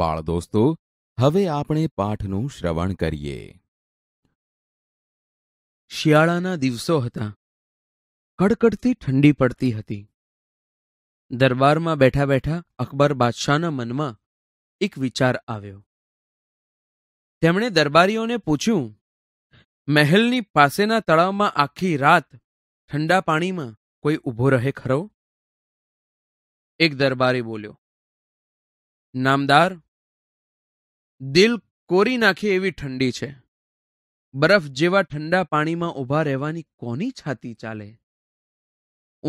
બાળ દોસ્તો હવે આપણે પાઠનું શ્રવણ કરીએ શિયાળાના દિવસો હતા કડકડતી ઠંડી પડતી હતી દરબારમાં બેઠા બેઠા અકબર બાદશાહના મનમાં એક વિચાર આવ્યો તેમણે દરબારીઓને પૂછ્યું મહેલની પાસેના તળાવમાં આખી રાત ઠંડા પાણીમાં કોઈ ઊભો રહે ખરો એક દરબારી બોલ્યો નામદાર દિલ કોરી નાખે એવી ઠંડી છે બરફ જેવા ઠંડા પાણીમાં ઊભા રહેવાની કોની છાતી ચાલે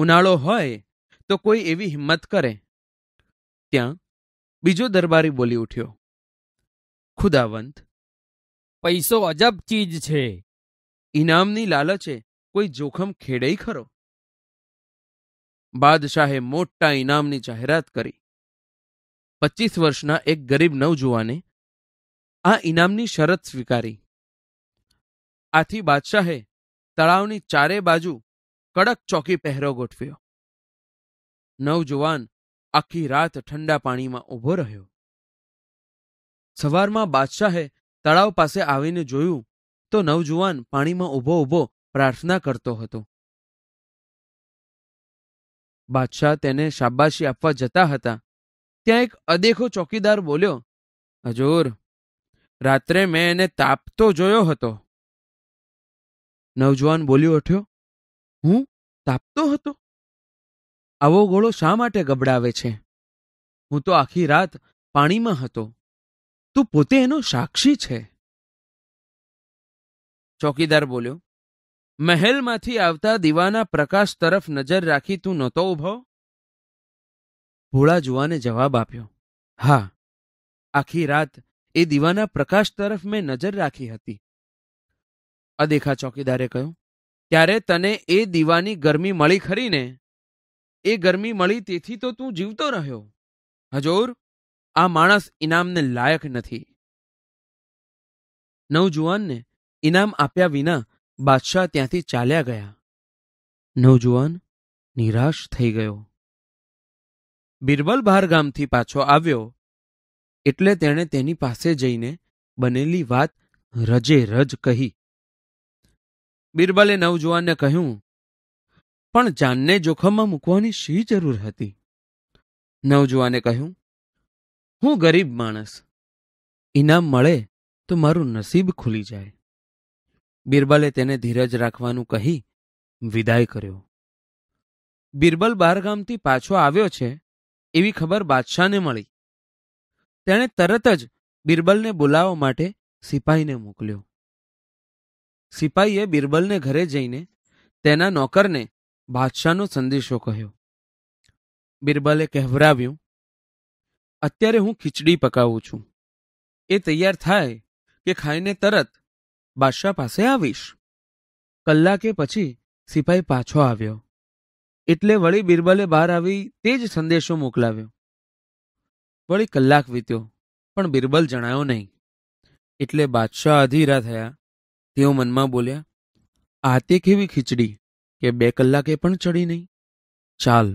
ઉનાળો હોય તો કોઈ એવી હિંમત કરે ત્યાં બીજો દરબારી બોલી ઉઠ્યો ખુદાવંત પૈસો અજબ ચીજ છે ઇનામની લાલચે કોઈ જોખમ ખેડે ખરો બાદશાહે મોટા ઇનામની જાહેરાત કરી પચીસ વર્ષના એક ગરીબ નવજુવાને આ ઇનામની શરત સ્વીકારી આથી બાદશાહે તળાવની ચારે બાજુ કડક ચોકી પહેરો ગોઠવ્યો નવજુવાન આખી રાત ઠંડા પાણીમાં ઊભો રહ્યો સવારમાં બાદશાહે તળાવ પાસે આવીને જોયું તો નવજુવાન પાણીમાં ઊભો ઊભો પ્રાર્થના કરતો હતો બાદશાહ તેને શાબાશી આપવા જતા હતા ત્યાં એક અદેખો ચોકીદાર બોલ્યો હજૂર રાત્રે મેં એને તાપતો જોયો હતો નવજવાન બોલ્યો ઉઠ્યો હું તાપતો હતો આવો ગોળો શા માટે ગબડાવે છે હું તો આખી રાત પાણીમાં હતો તું પોતે એનો સાક્ષી છે ચોકીદાર બોલ્યો મહેલમાંથી આવતા દીવાના પ્રકાશ તરફ નજર રાખી તું નહોતો ઉભો ભોળા જુવાને જવાબ આપ્યો હા આખી રાત એ દીવાના પ્રકાશ તરફ મેં નજર રાખી હતી અદેખા ચોકીદારે કહ્યું ત્યારે તને એ દીવાની ગરમી મળી ખરી ને એ ગરમી મળી તેથી તો તું જીવતો રહ્યો હજોર આ માણસ ઇનામને લાયક નથી નવજુવાનને ઇનામ આપ્યા વિના બાદશાહ ત્યાંથી ચાલ્યા ગયા નવજુવાન નિરાશ થઈ ગયો બિરબલ બહારગામથી પાછો આવ્યો એટલે તેણે તેની પાસે જઈને બનેલી વાત રજે રજ કહી બિરબલે નવજુવાનને કહ્યું પણ જાનને જોખમમાં મૂકવાની શી જરૂર હતી નવજુવાને કહ્યું હું ગરીબ માણસ ઇનામ મળે તો મારું નસીબ ખુલી જાય બિરબલે તેને ધીરજ રાખવાનું કહી વિદાય કર્યો બિરબલ બહારગામથી પાછો આવ્યો છે એવી ખબર બાદશાહને મળી તેણે તરત જ બિરબલને બોલાવવા માટે સિપાહીને મોકલ્યો સિપાહીએ બિરબલને ઘરે જઈને તેના નોકરને બાદશાહનો સંદેશો કહ્યો બિરબલે કહેવરાવ્યું અત્યારે હું ખીચડી પકાવું છું એ તૈયાર થાય કે ખાઈને તરત બાદશાહ પાસે આવીશ કલાકે પછી સિપાહી પાછો આવ્યો એટલે વળી બિરબલે બહાર આવી તે જ સંદેશો મોકલાવ્યો વળી કલાક વીત્યો પણ બિરબલ જણાયો નહીં એટલે બાદશાહ અધીરા થયા તેઓ મનમાં બોલ્યા આ તે કેવી ખીચડી કે બે કલાકે પણ ચડી નહીં ચાલ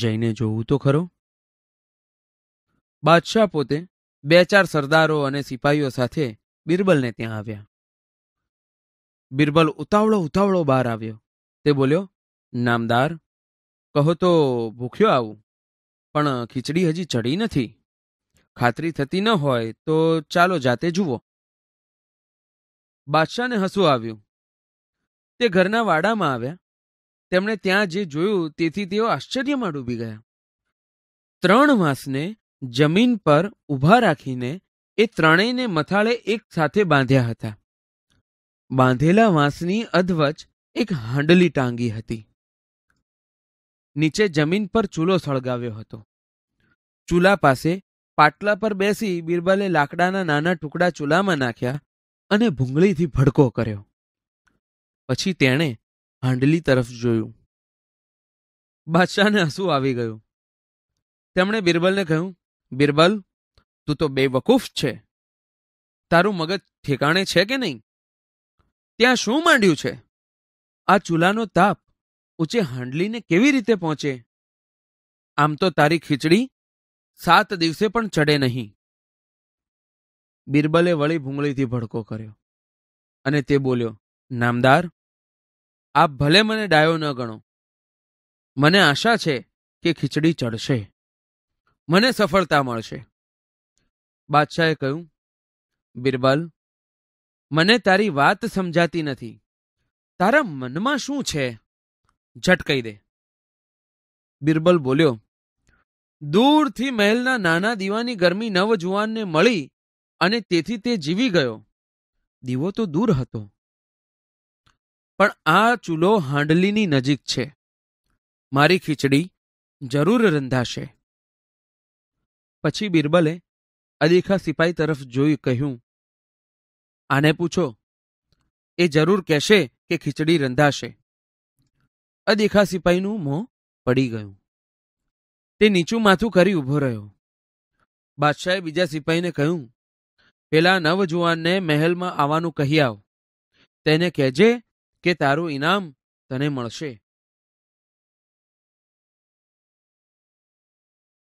જઈને જોવું તો ખરો બાદશાહ પોતે બે ચાર સરદારો અને સિપાહીઓ સાથે બિરબલને ત્યાં આવ્યા બિરબલ ઉતાવળો ઉતાવળો બહાર આવ્યો તે બોલ્યો નામદાર કહો તો ભૂખ્યો આવું પણ ખીચડી હજી ચડી નથી ખાતરી થતી ન હોય તો ચાલો જાતે જુઓ બાદશાહને હસવું આવ્યું તે ઘરના વાડામાં આવ્યા તેમણે ત્યાં જે જોયું તેથી તેઓ આશ્ચર્યમાં ડૂબી ગયા ત્રણ વાંસને જમીન પર ઊભા રાખીને એ ત્રણેયને મથાળે એક સાથે બાંધ્યા હતા બાંધેલા વાંસની અધવચ એક હાંડલી ટાંગી હતી નીચે જમીન પર ચૂલો સળગાવ્યો હતો ચૂલા પાસે પાટલા પર બેસી બિરબલે લાકડાના નાના ટુકડા ચૂલામાં નાખ્યા અને ભૂંગળીથી ભડકો કર્યો પછી તેણે હાંડલી તરફ જોયું બાદશાહને હસવું આવી ગયું તેમણે બિરબલને કહ્યું બિરબલ તું તો બેવકૂફ છે તારું મગજ ઠેકાણે છે કે નહીં ત્યાં શું માંડ્યું છે આ ચૂલાનો તાપ ઊંચે હાંડલીને કેવી રીતે પહોંચે આમ તો તારી ખીચડી સાત દિવસે પણ ચડે નહીં બિરબલે વળી ભૂંગળીથી ભડકો કર્યો અને તે બોલ્યો નામદાર આપ ભલે મને ડાયો ન ગણો મને આશા છે કે ખીચડી ચડશે મને સફળતા મળશે બાદશાહે કહ્યું બિરબલ મને તારી વાત સમજાતી નથી તારા મનમાં શું છે ઝટકાઈ દે બિરબલ બોલ્યો દૂરથી મહેલના નાના દીવાની ગરમી નવજુવાનને મળી અને તેથી તે જીવી ગયો દીવો તો દૂર હતો પણ આ ચૂલો હાંડલીની નજીક છે મારી ખીચડી જરૂર રંધાશે પછી બિરબલે અદીખા સિપાઈ તરફ જોઈ કહ્યું આને પૂછો એ જરૂર કહેશે કે ખીચડી રંધાશે અદેખા સિપાહીનું મોં પડી ગયું તે નીચું માથું કરી ઊભો રહ્યો બાદશાહે બીજા સિપાહીને કહ્યું પેલા નવજુવાનને મહેલમાં આવવાનું કહી આવ તેને કહેજે કે તારું ઇનામ તને મળશે